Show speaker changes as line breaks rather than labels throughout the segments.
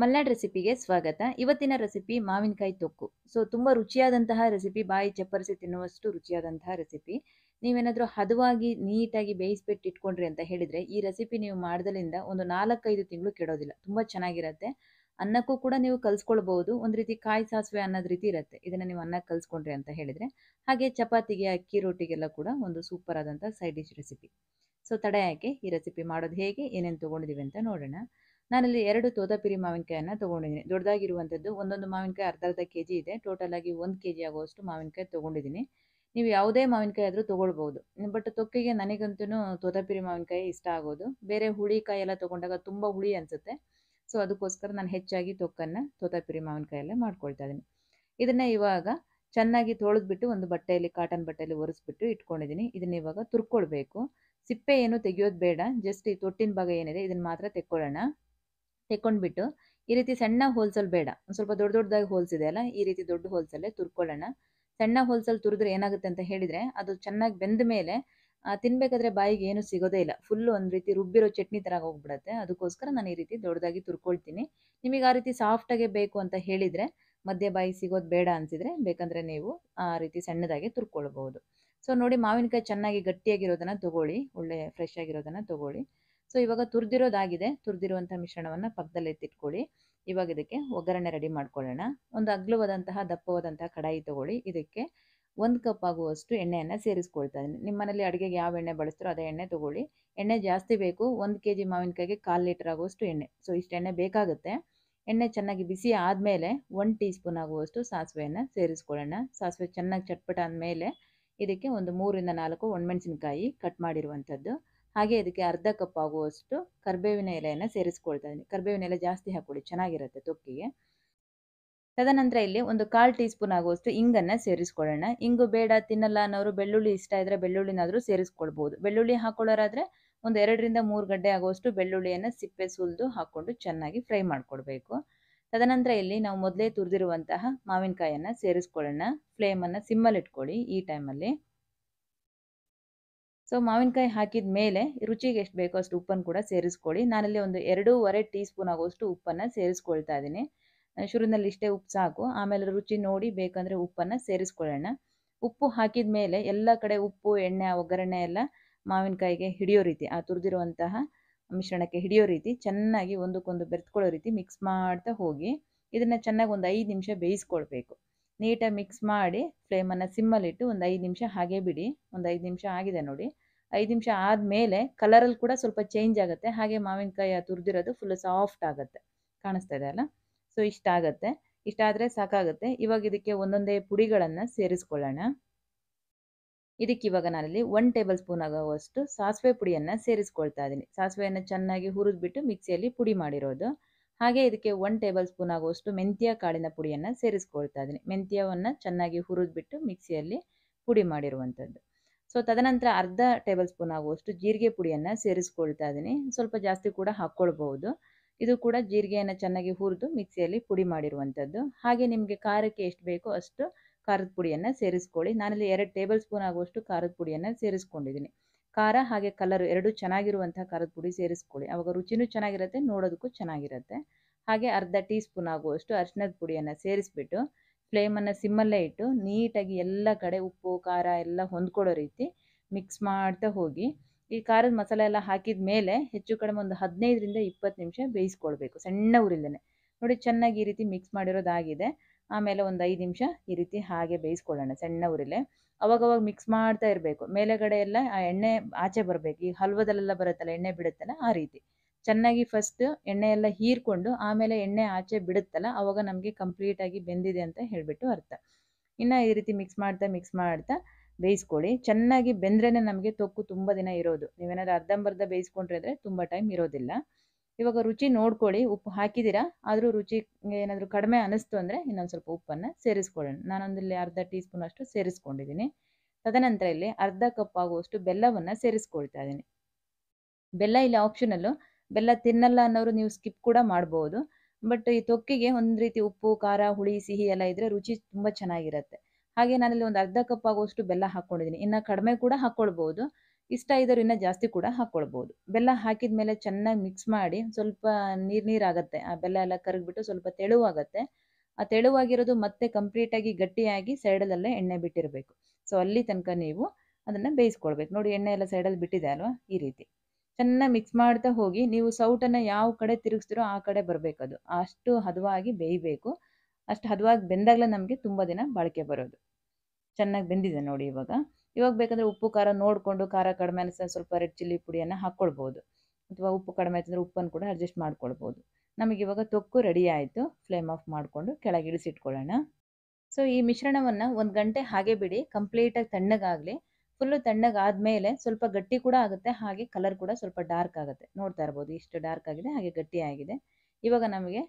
ಮಲ್ನಾಡ್ ರೆಸಿಪಿಗೆ ಸ್ವಾಗತ ಇವತ್ತಿನ ರೆಸಿಪಿ ಮಾವಿನಕಾಯಿ ತೊಕ್ಕು ಸೊ ತುಂಬ ರುಚಿಯಾದಂತಹ ರೆಸಿಪಿ ಬಾಯಿ ಚಪ್ಪರಿಸಿ ತಿನ್ನುವಷ್ಟು ರುಚಿಯಾದಂತಹ ರೆಸಿಪಿ ನೀವೇನಾದರೂ ಹದವಾಗಿ ನೀಟಾಗಿ ಬೇಯಿಸ್ಬಿಟ್ಟು ಇಟ್ಕೊಂಡ್ರಿ ಅಂತ ಹೇಳಿದರೆ ಈ ರೆಸಿಪಿ ನೀವು ಮಾಡ್ದಲಿಂದ ಒಂದು ನಾಲ್ಕೈದು ತಿಂಗಳು ಕೆಡೋದಿಲ್ಲ ತುಂಬ ಚೆನ್ನಾಗಿರುತ್ತೆ ಅನ್ನಕ್ಕೂ ಕೂಡ ನೀವು ಕಲಿಸ್ಕೊಳ್ಬಹುದು ಒಂದು ರೀತಿ ಕಾಯಿ ಸಾಸಿವೆ ಅನ್ನೋದು ರೀತಿ ಇರುತ್ತೆ ಇದನ್ನು ನೀವು ಅನ್ನಕ್ಕೆ ಕಲಿಸ್ಕೊಂಡ್ರಿ ಅಂತ ಹೇಳಿದರೆ ಹಾಗೆ ಚಪಾತಿಗೆ ಅಕ್ಕಿ ರೊಟ್ಟಿಗೆಲ್ಲ ಕೂಡ ಒಂದು ಸೂಪರ್ ಆದಂಥ ಸೈಡ್ ಡಿಶ್ ರೆಸಿಪಿ ಸೊ ತಡೆ ಹಾಕಿ ಈ ರೆಸಿಪಿ ಮಾಡೋದು ಹೇಗೆ ಏನೇನು ತೊಗೊಂಡಿದ್ದೀವಿ ಅಂತ ನೋಡೋಣ ನಾನಲ್ಲಿ ಎರಡು ತೋತಾಪಿರಿ ಮಾವಿನಕಾಯನ್ನು ತೊಗೊಂಡಿದ್ದೀನಿ ದೊಡ್ಡದಾಗಿರುವಂಥದ್ದು ಒಂದೊಂದು ಮಾವಿನಕಾಯಿ ಅರ್ಧ ಅರ್ಧ ಕೆ ಜಿ ಇದೆ ಟೋಟಲ್ ಆಗಿ ಒಂದು ಕೆ ಜಿ ಆಗುವಷ್ಟು ಮಾವಿನಕಾಯಿ ತೊಗೊಂಡಿದ್ದೀನಿ ನೀವು ಯಾವುದೇ ಮಾವಿನಕಾಯಿ ಆದರೂ ತೊಗೊಳ್ಬೋದು ಬಟ್ ತೊಕ್ಕಿಗೆ ನನಗಂತೂ ತೋತಾಪಿರಿ ಮಾವಿನಕಾಯಿ ಇಷ್ಟ ಆಗೋದು ಬೇರೆ ಹುಳಿ ಕಾಯಿ ಎಲ್ಲ ತೊಗೊಂಡಾಗ ತುಂಬ ಹುಳಿ ಅನಿಸುತ್ತೆ ಸೊ ಅದಕ್ಕೋಸ್ಕರ ನಾನು ಹೆಚ್ಚಾಗಿ ತೊಕ್ಕನ್ನು ತೋತಾಪಿರಿ ಮಾವಿನಕಾಯಲ್ಲೇ ಮಾಡ್ಕೊಳ್ತಾ ಇದ್ದೀನಿ ಇದನ್ನು ಇವಾಗ ಚೆನ್ನಾಗಿ ತೊಳೆದ್ಬಿಟ್ಟು ಒಂದು ಬಟ್ಟೆಯಲ್ಲಿ ಕಾಟನ್ ಬಟ್ಟೆಯಲ್ಲಿ ಒರೆಸ್ಬಿಟ್ಟು ಇಟ್ಕೊಂಡಿದ್ದೀನಿ ಇದನ್ನು ಇವಾಗ ತುರ್ಕೊಳ್ಬೇಕು ಸಿಪ್ಪೆ ಏನು ತೆಗೆಯೋದು ಬೇಡ ಜಸ್ಟ್ ಈ ತೊಟ್ಟಿನ ಭಾಗ ಏನಿದೆ ಇದನ್ನು ಮಾತ್ರ ತೆಕ್ಕೊಳ್ಳೋಣ ಬಿಟ್ಟು ಈ ರೀತಿ ಸಣ್ಣ ಹೋಲ್ಸಲ್ ಬೇಡ ಸ್ವಲ್ಪ ದೊಡ್ಡ ದೊಡ್ಡದಾಗಿ ಹೋಲ್ಸ್ ಇದೆ ಅಲ್ಲ ಈ ರೀತಿ ದೊಡ್ಡ ಹೋಲ್ಸಲ್ಲೇ ತುರ್ಕೊಳ್ಳೋಣ ಸಣ್ಣ ಹೋಲ್ಸಲ್ ತುರಿದ್ರೆ ಏನಾಗುತ್ತೆ ಅಂತ ಹೇಳಿದರೆ ಅದು ಚೆನ್ನಾಗಿ ಬೆಂದ ಮೇಲೆ ತಿನ್ಬೇಕಾದ್ರೆ ಬಾಯಿಗೆ ಏನು ಸಿಗೋದೇ ಇಲ್ಲ ಫುಲ್ ಒಂದು ರೀತಿ ರುಬ್ಬಿರೋ ಚಟ್ನಿ ಥರ ಹೋಗ್ಬಿಡುತ್ತೆ ಅದಕ್ಕೋಸ್ಕರ ನಾನು ಈ ರೀತಿ ದೊಡ್ಡದಾಗಿ ತುರ್ಕೊಳ್ತೀನಿ ನಿಮಗೆ ಆ ರೀತಿ ಸಾಫ್ಟಾಗೆ ಬೇಕು ಅಂತ ಹೇಳಿದರೆ ಮಧ್ಯ ಬಾಯಿ ಸಿಗೋದು ಬೇಡ ಅನಿಸಿದರೆ ಬೇಕಂದರೆ ನೀವು ಆ ರೀತಿ ಸಣ್ಣದಾಗಿ ತುರ್ಕೊಳ್ಬೋದು ಸೊ ನೋಡಿ ಮಾವಿನಕಾಯಿ ಚೆನ್ನಾಗಿ ಗಟ್ಟಿಯಾಗಿರೋದನ್ನು ತೊಗೊಳ್ಳಿ ಒಳ್ಳೆ ಫ್ರೆಶ್ ಆಗಿರೋದನ್ನು ತೊಗೊಳ್ಳಿ ಸೊ ಇವಾಗ ತುರಿದಿರೋದಾಗಿದೆ ತುರಿದಿರುವಂಥ ಮಿಶ್ರಣವನ್ನು ಪಕ್ಕದಲ್ಲಿ ಎತ್ತಿಟ್ಕೊಳ್ಳಿ ಇವಾಗ ಇದಕ್ಕೆ ಒಗ್ಗರಣೆ ರೆಡಿ ಮಾಡ್ಕೊಳ್ಳೋಣ ಒಂದು ಅಗ್ಲವಾದಂತಹ ದಪ್ಪವಾದಂತಹ ಕಡಾಯಿ ತಗೊಳ್ಳಿ ಇದಕ್ಕೆ ಒಂದು ಕಪ್ ಆಗುವಷ್ಟು ಎಣ್ಣೆಯನ್ನು ಸೇರಿಸ್ಕೊಳ್ತಾ ಇದ್ದೀನಿ ನಿಮ್ಮ ಅಡುಗೆಗೆ ಯಾವ ಎಣ್ಣೆ ಬಳಸ್ತೀರೋ ಅದೇ ಎಣ್ಣೆ ತಗೊಳ್ಳಿ ಎಣ್ಣೆ ಜಾಸ್ತಿ ಬೇಕು ಒಂದು ಕೆ ಜಿ ಮಾವಿನಕಾಯಿಗೆ ಕಾಲು ಲೀಟರ್ ಆಗುವಷ್ಟು ಎಣ್ಣೆ ಸೊ ಇಷ್ಟು ಎಣ್ಣೆ ಬೇಕಾಗುತ್ತೆ ಎಣ್ಣೆ ಚೆನ್ನಾಗಿ ಬಿಸಿ ಆದಮೇಲೆ ಒಂದು ಟೀ ಸ್ಪೂನ್ ಆಗುವಷ್ಟು ಸಾಸಿವೆಯನ್ನು ಸೇರಿಸ್ಕೊಳ್ಳೋಣ ಸಾಸಿವೆ ಚೆನ್ನಾಗಿ ಚಟ್ಪಟ ಆದಮೇಲೆ ಇದಕ್ಕೆ ಒಂದು ಮೂರಿಂದ ನಾಲ್ಕು ಒಣಮೆಣಸಿನ್ಕಾಯಿ ಕಟ್ ಮಾಡಿರುವಂಥದ್ದು ಹಾಗೆ ಇದಕ್ಕೆ ಅರ್ಧ ಕಪ್ ಆಗುವಷ್ಟು ಕರಿಬೇವಿನ ಎಲೆಯನ್ನು ಸೇರಿಸ್ಕೊಳ್ತಾ ಇದ್ದೀನಿ ಕರಿಬೇವಿನ ಎಲೆ ಜಾಸ್ತಿ ಹಾಕ್ಕೊಳ್ಳಿ ಚೆನ್ನಾಗಿರುತ್ತೆ ತೊಕ್ಕಿಗೆ ತದನಂತರ ಇಲ್ಲಿ ಒಂದು ಕಾಲು ಟೀ ಸ್ಪೂನ್ ಆಗುವಷ್ಟು ಇಂಗನ್ನು ಸೇರಿಸ್ಕೊಳ್ಳೋಣ ಇಂಗು ಬೇಡ ತಿನ್ನಲ್ಲ ಅನ್ನೋರು ಬೆಳ್ಳುಳ್ಳಿ ಇಷ್ಟ ಇದ್ದರೆ ಬೆಳ್ಳುಳ್ಳಿನಾದರೂ ಸೇರಿಸ್ಕೊಳ್ಬೋದು ಬೆಳ್ಳುಳ್ಳಿ ಹಾಕ್ಕೊಳ್ಳೋರಾದರೆ ಒಂದು ಎರಡರಿಂದ ಮೂರು ಗಡ್ಡೆ ಆಗುವಷ್ಟು ಬೆಳ್ಳುಳ್ಳಿಯನ್ನು ಸಿಪ್ಪೆ ಸುಲಿದು ಹಾಕ್ಕೊಂಡು ಚೆನ್ನಾಗಿ ಫ್ರೈ ಮಾಡಿಕೊಡ್ಬೇಕು ತದನಂತರ ಇಲ್ಲಿ ನಾವು ಮೊದಲೇ ತುರಿದಿರುವಂತಹ ಮಾವಿನಕಾಯನ್ನು ಸೇರಿಸ್ಕೊಳ್ಳೋಣ ಫ್ಲೇಮನ್ನು ಇಟ್ಕೊಳ್ಳಿ ಈ ಟೈಮಲ್ಲಿ ಸೊ ಮಾವಿನಕಾಯಿ ಹಾಕಿದ ಮೇಲೆ ರುಚಿಗೆ ಎಷ್ಟು ಬೇಕೋ ಅಷ್ಟು ಉಪ್ಪನ್ನು ಕೂಡ ಸೇರಿಸ್ಕೊಳ್ಳಿ ನಾನಲ್ಲಿ ಒಂದು ಎರಡೂವರೆ ಟೀ ಸ್ಪೂನ್ ಆಗುವಷ್ಟು ಉಪ್ಪನ್ನು ಸೇರಿಸ್ಕೊಳ್ತಾ ಇದ್ದೀನಿ ಶುರುನಲ್ಲಿ ಇಷ್ಟೇ ಉಪ್ಪು ಸಾಕು ಆಮೇಲೆ ರುಚಿ ನೋಡಿ ಬೇಕಂದರೆ ಉಪ್ಪನ್ನು ಸೇರಿಸ್ಕೊಳ್ಳೋಣ ಉಪ್ಪು ಹಾಕಿದ ಮೇಲೆ ಎಲ್ಲ ಕಡೆ ಉಪ್ಪು ಎಣ್ಣೆ ಒಗ್ಗರಣೆ ಎಲ್ಲ ಮಾವಿನಕಾಯಿಗೆ ಹಿಡಿಯೋ ರೀತಿ ಆ ತುರಿದಿರುವಂತಹ ಮಿಶ್ರಣಕ್ಕೆ ಹಿಡಿಯೋ ರೀತಿ ಚೆನ್ನಾಗಿ ಒಂದಕ್ಕೊಂದು ಬೆರೆತ್ಕೊಳ್ಳೋ ರೀತಿ ಮಿಕ್ಸ್ ಮಾಡ್ತಾ ಹೋಗಿ ಇದನ್ನು ಚೆನ್ನಾಗಿ ಒಂದು ಐದು ನಿಮಿಷ ಬೇಯಿಸ್ಕೊಳ್ಬೇಕು ನೀಟಾಗಿ ಮಿಕ್ಸ್ ಮಾಡಿ ಫ್ಲೇಮನ್ನು ಸಿಮ್ಮಲ್ಲಿಟ್ಟು ಒಂದು ಐದು ನಿಮಿಷ ಹಾಗೆ ಬಿಡಿ ಒಂದು ಐದು ನಿಮಿಷ ಆಗಿದೆ ನೋಡಿ ಐದು ನಿಮಿಷ ಆದಮೇಲೆ ಕಲರಲ್ಲಿ ಕೂಡ ಸ್ವಲ್ಪ ಚೇಂಜ್ ಆಗುತ್ತೆ ಹಾಗೆ ಮಾವಿನಕಾಯಿ ತುರಿದಿರೋದು ಫುಲ್ ಸಾಫ್ಟ್ ಆಗುತ್ತೆ ಕಾಣಿಸ್ತಾ ಇದೆ ಅಲ್ಲ ಸೊ ಇಷ್ಟ ಆಗುತ್ತೆ ಇಷ್ಟ ಸಾಕಾಗುತ್ತೆ ಇವಾಗ ಇದಕ್ಕೆ ಒಂದೊಂದೇ ಪುಡಿಗಳನ್ನು ಸೇರಿಸ್ಕೊಳ್ಳೋಣ ಇದಕ್ಕೆ ಇವಾಗ ನಾನಲ್ಲಿ ಒನ್ ಟೇಬಲ್ ಸ್ಪೂನ್ ಆಗುವಷ್ಟು ಸಾಸಿವೆ ಪುಡಿಯನ್ನು ಸೇರಿಸ್ಕೊಳ್ತಾ ಇದ್ದೀನಿ ಸಾಸಿವೆಯನ್ನು ಚೆನ್ನಾಗಿ ಹುರಿದ್ಬಿಟ್ಟು ಮಿಕ್ಸಿಯಲ್ಲಿ ಪುಡಿ ಮಾಡಿರೋದು ಹಾಗೆ ಇದಕ್ಕೆ ಒನ್ ಟೇಬಲ್ ಸ್ಪೂನ್ ಆಗುವಷ್ಟು ಮೆಂತ್ಯ ಕಾಳಿನ ಪುಡಿಯನ್ನು ಸೇರಿಸ್ಕೊಳ್ತಾ ಇದ್ದೀನಿ ಮೆಂತ್ಯವನ್ನು ಚೆನ್ನಾಗಿ ಹುರಿದ್ಬಿಟ್ಟು ಮಿಕ್ಸಿಯಲ್ಲಿ ಪುಡಿ ಮಾಡಿರುವಂಥದ್ದು ಸೊ ತದನಂತರ ಅರ್ಧ ಟೇಬಲ್ ಸ್ಪೂನ್ ಆಗುವಷ್ಟು ಜೀರಿಗೆ ಪುಡಿಯನ್ನು ಸೇರಿಸ್ಕೊಳ್ತಾ ಇದ್ದೀನಿ ಸ್ವಲ್ಪ ಜಾಸ್ತಿ ಕೂಡ ಹಾಕ್ಕೊಳ್ಬಹುದು ಇದು ಕೂಡ ಜೀರಿಗೆಯನ್ನು ಚೆನ್ನಾಗಿ ಹುರಿದು ಮಿಕ್ಸಿಯಲ್ಲಿ ಪುಡಿ ಮಾಡಿರುವಂಥದ್ದು ಹಾಗೆ ನಿಮಗೆ ಖಾರಕ್ಕೆ ಎಷ್ಟು ಬೇಕೋ ಅಷ್ಟು ಖಾರದ ಪುಡಿಯನ್ನು ಸೇರಿಸ್ಕೊಳ್ಳಿ ನಾನಲ್ಲಿ ಎರಡು ಟೇಬಲ್ ಸ್ಪೂನ್ ಆಗುವಷ್ಟು ಖಾರದ ಪುಡಿಯನ್ನು ಸೇರಿಸ್ಕೊಂಡಿದ್ದೀನಿ ಖಾರ ಹಾಗೆ ಕಲರ್ ಎರಡು ಚೆನ್ನಾಗಿರುವಂಥ ಖಾರದ ಪುಡಿ ಸೇರಿಸ್ಕೊಳ್ಳಿ ಆವಾಗ ರುಚಿನೂ ಚೆನ್ನಾಗಿರುತ್ತೆ ನೋಡೋದಕ್ಕೂ ಚೆನ್ನಾಗಿರುತ್ತೆ ಹಾಗೆ ಅರ್ಧ ಟೀ ಸ್ಪೂನ್ ಆಗುವಷ್ಟು ಅರಿಶಿನದ ಪುಡಿಯನ್ನು ಸೇರಿಸ್ಬಿಟ್ಟು ಫ್ಲೇಮನ್ನು ಸಿಮ್ಮಲ್ಲೇ ಇಟ್ಟು ನೀಟಾಗಿ ಎಲ್ಲ ಕಡೆ ಉಪ್ಪು ಖಾರ ಎಲ್ಲ ಹೊಂದ್ಕೊಳ್ಳೋ ರೀತಿ ಮಿಕ್ಸ್ ಮಾಡ್ತಾ ಹೋಗಿ ಈ ಖಾರದ ಮಸಾಲೆ ಎಲ್ಲ ಹಾಕಿದ ಮೇಲೆ ಹೆಚ್ಚು ಕಡಿಮೆ ಒಂದು ಹದಿನೈದರಿಂದ ಇಪ್ಪತ್ತು ನಿಮಿಷ ಬೇಯಿಸ್ಕೊಳ್ಬೇಕು ಸಣ್ಣ ಉರಿಲೇನೆ ನೋಡಿ ಚೆನ್ನಾಗಿ ಈ ರೀತಿ ಮಿಕ್ಸ್ ಮಾಡಿರೋದಾಗಿದೆ ಆಮೇಲೆ ಒಂದು ಐದು ನಿಮಿಷ ಈ ರೀತಿ ಹಾಗೆ ಬೇಯಿಸ್ಕೊಳ್ಳೋಣ ಸಣ್ಣ ಉರಿಲೆ ಅವಾಗವಾಗ ಮಿಕ್ಸ್ ಮಾಡ್ತಾ ಇರಬೇಕು ಮೇಲೆಗಡೆ ಎಲ್ಲ ಆ ಎಣ್ಣೆ ಆಚೆ ಬರಬೇಕು ಈ ಹಲ್ವದಲ್ಲೆಲ್ಲ ಬರುತ್ತಲ್ಲ ಎಣ್ಣೆ ಬಿಡುತ್ತಲ್ಲ ಆ ರೀತಿ ಚೆನ್ನಾಗಿ ಫಸ್ಟ್ ಎಣ್ಣೆ ಎಲ್ಲ ಹೀರ್ಕೊಂಡು ಆಮೇಲೆ ಎಣ್ಣೆ ಆಚೆ ಬಿಡುತ್ತಲ್ಲ ಅವಾಗ ನಮಗೆ ಕಂಪ್ಲೀಟಾಗಿ ಬೆಂದಿದೆ ಅಂತ ಹೇಳಿಬಿಟ್ಟು ಅರ್ಥ ಇನ್ನು ಈ ರೀತಿ ಮಿಕ್ಸ್ ಮಾಡ್ತಾ ಮಿಕ್ಸ್ ಮಾಡ್ತಾ ಬೇಯಿಸ್ಕೊಳ್ಳಿ ಚೆನ್ನಾಗಿ ಬೆಂದ್ರೇ ನಮಗೆ ತೊಕ್ಕು ತುಂಬ ದಿನ ಇರೋದು ನೀವೇನಾದ್ರೂ ಅರ್ಧಂಬರ್ಧ ಬೇಯಿಸ್ಕೊಂಡ್ರೆ ಅಂದರೆ ತುಂಬ ಟೈಮ್ ಇರೋದಿಲ್ಲ ಇವಾಗ ರುಚಿ ನೋಡ್ಕೊಳ್ಳಿ ಉಪ್ಪು ಹಾಕಿದ್ದೀರಾ ಆದರೂ ರುಚಿ ಏನಾದರೂ ಕಡಿಮೆ ಅನ್ನಿಸ್ತು ಅಂದರೆ ಇನ್ನೊಂದು ಸ್ವಲ್ಪ ಉಪ್ಪನ್ನು ಸೇರಿಸ್ಕೊಳ್ಳೋಣ ನಾನೊಂದಲ್ಲಿ ಅರ್ಧ ಟೀ ಸ್ಪೂನ್ ಅಷ್ಟು ಸೇರಿಸ್ಕೊಂಡಿದ್ದೀನಿ ತದನಂತರ ಇಲ್ಲಿ ಅರ್ಧ ಕಪ್ ಆಗುವಷ್ಟು ಬೆಲ್ಲವನ್ನು ಸೇರಿಸ್ಕೊಳ್ತಾ ಇದ್ದೀನಿ ಬೆಲ್ಲ ಇಲ್ಲಿ ಆಪ್ಷನಲ್ಲು ಬೆಲ್ಲ ತಿನ್ನಲ್ಲ ಅನ್ನೋರು ನೀವು ಸ್ಕಿಪ್ ಕೂಡ ಮಾಡ್ಬೋದು ಬಟ್ ಈ ತೊಕ್ಕಿಗೆ ಒಂದು ರೀತಿ ಉಪ್ಪು ಖಾರ ಹುಳಿ ಸಿಹಿ ಎಲ್ಲ ಇದ್ದರೆ ರುಚಿ ತುಂಬ ಚೆನ್ನಾಗಿರುತ್ತೆ ಹಾಗೆ ನಾನಿಲ್ಲಿ ಒಂದು ಅರ್ಧ ಕಪ್ ಆಗುವಷ್ಟು ಬೆಲ್ಲ ಹಾಕ್ಕೊಂಡಿದ್ದೀನಿ ಇನ್ನು ಕಡಿಮೆ ಕೂಡ ಹಾಕ್ಕೊಳ್ಬೋದು ಇಷ್ಟ ಇದ್ದವ್ರು ಇನ್ನೂ ಜಾಸ್ತಿ ಕೂಡ ಹಾಕ್ಕೊಳ್ಬೋದು ಬೆಲ್ಲ ಹಾಕಿದ ಮೇಲೆ ಚೆನ್ನಾಗಿ ಮಿಕ್ಸ್ ಮಾಡಿ ಸ್ವಲ್ಪ ನೀರು ಆಗುತ್ತೆ ಆ ಬೆಲ್ಲ ಎಲ್ಲ ಕರಗಿಬಿಟ್ಟು ಸ್ವಲ್ಪ ತೆಳುವಾಗತ್ತೆ ಆ ತೆಳುವಾಗಿರೋದು ಮತ್ತೆ ಕಂಪ್ಲೀಟಾಗಿ ಗಟ್ಟಿಯಾಗಿ ಸೈಡಲ್ಲೇ ಎಣ್ಣೆ ಬಿಟ್ಟಿರಬೇಕು ಸೊ ಅಲ್ಲಿ ತನಕ ನೀವು ಅದನ್ನು ಬೇಯಿಸ್ಕೊಳ್ಬೇಕು ನೋಡಿ ಎಣ್ಣೆ ಎಲ್ಲ ಸೈಡಲ್ಲಿ ಬಿಟ್ಟಿದೆ ಅಲ್ವಾ ಈ ರೀತಿ ಚೆನ್ನಾಗಿ ಮಿಕ್ಸ್ ಮಾಡ್ತಾ ಹೋಗಿ ನೀವು ಸೌಟನ್ನು ಯಾವ ಕಡೆ ತಿರುಗಿಸ್ತಿರೋ ಆ ಕಡೆ ಬರಬೇಕದು ಅಷ್ಟು ಹದವಾಗಿ ಬೇಯಬೇಕು ಅಷ್ಟು ಹದವಾಗಿ ಬೆಂದಾಗಲೇ ನಮಗೆ ತುಂಬ ದಿನ ಬಾಳಿಕೆ ಬರೋದು ಚೆನ್ನಾಗಿ ಬೆಂದಿದೆ ನೋಡಿ ಇವಾಗ ಇವಾಗ ಬೇಕಂದ್ರೆ ಉಪ್ಪು ಖಾರ ನೋಡಿಕೊಂಡು ಖಾರ ಕಡಿಮೆ ಅನಿಸಿದ್ರೆ ಸ್ವಲ್ಪ ರೆಡ್ ಚಿಲ್ಲಿ ಪುಡಿಯನ್ನು ಹಾಕ್ಕೊಳ್ಬೋದು ಅಥವಾ ಉಪ್ಪು ಕಡಿಮೆ ಆಯ್ತಂದ್ರೆ ಉಪ್ಪನ್ನು ಕೂಡ ಅಡ್ಜಸ್ಟ್ ಮಾಡ್ಕೊಳ್ಬೋದು ನಮಗೆ ಇವಾಗ ತೊಕ್ಕು ರೆಡಿ ಆಯಿತು ಫ್ಲೇಮ್ ಆಫ್ ಮಾಡಿಕೊಂಡು ಕೆಳಗೆ ಇಳಿಸಿಟ್ಕೊಳ್ಳೋಣ ಸೊ ಈ ಮಿಶ್ರಣವನ್ನು ಒಂದು ಗಂಟೆ ಹಾಗೆ ಬಿಡಿ ಕಂಪ್ಲೀಟಾಗಿ ತಣ್ಣಗಾಗಲಿ ಫುಲ್ಲು ತಣ್ಣಗಾದಮೇಲೆ ಸ್ವಲ್ಪ ಗಟ್ಟಿ ಕೂಡ ಆಗುತ್ತೆ ಹಾಗೆ ಕಲರ್ ಕೂಡ ಸ್ವಲ್ಪ ಡಾರ್ಕ್ ಆಗುತ್ತೆ ನೋಡ್ತಾ ಇರ್ಬೋದು ಇಷ್ಟು ಡಾರ್ಕ್ ಆಗಿದೆ ಹಾಗೆ ಗಟ್ಟಿ ಆಗಿದೆ ಇವಾಗ ನಮಗೆ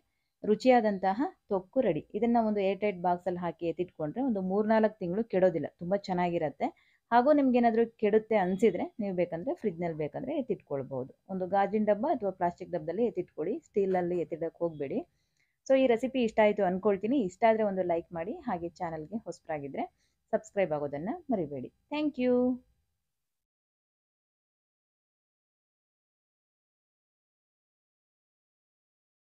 ರುಚಿಯಾದಂತಹ ತೊಕ್ಕು ರೆಡಿ ಇದನ್ನು ಒಂದು ಏರ್ಟೈಟ್ ಬಾಕ್ಸಲ್ಲಿ ಹಾಕಿ ಎತ್ತಿಟ್ಕೊಂಡ್ರೆ ಒಂದು ಮೂರ್ನಾಲ್ಕು ತಿಂಗಳು ಕೆಡೋದಿಲ್ಲ ತುಂಬ ಚೆನ್ನಾಗಿರುತ್ತೆ ಹಾಗೂ ನಿಮ್ಗೇನಾದರೂ ಕೆಡುತ್ತೆ ಅನಿಸಿದರೆ ನೀವು ಬೇಕಂದರೆ ಫ್ರಿಜ್ನಲ್ಲಿ ಬೇಕಂದರೆ ಎತ್ತಿಟ್ಕೊಳ್ಬೋದು ಒಂದು ಗಾಜಿನ ಡಬ್ಬ ಅಥವಾ ಪ್ಲಾಸ್ಟಿಕ್ ಡಬ್ಬದಲ್ಲಿ ಎತ್ತಿಟ್ಕೊಳ್ಳಿ ಸ್ಟೀಲಲ್ಲಿ ಎತ್ತಿಡೋಕ್ಕೆ ಹೋಗಬೇಡಿ ಸೊ ಈ ರೆಸಿಪಿ ಇಷ್ಟ ಆಯಿತು ಅಂದ್ಕೊಳ್ತೀನಿ ಇಷ್ಟ ಆದರೆ ಒಂದು ಲೈಕ್ ಮಾಡಿ ಹಾಗೆ ಚಾನಲ್ಗೆ ಹೊಸ್ಪರಾಗಿದ್ದರೆ ಸಬ್ಸ್ಕ್ರೈಬ್ ಆಗೋದನ್ನು ಮರಿಬೇಡಿ ಥ್ಯಾಂಕ್ ಯು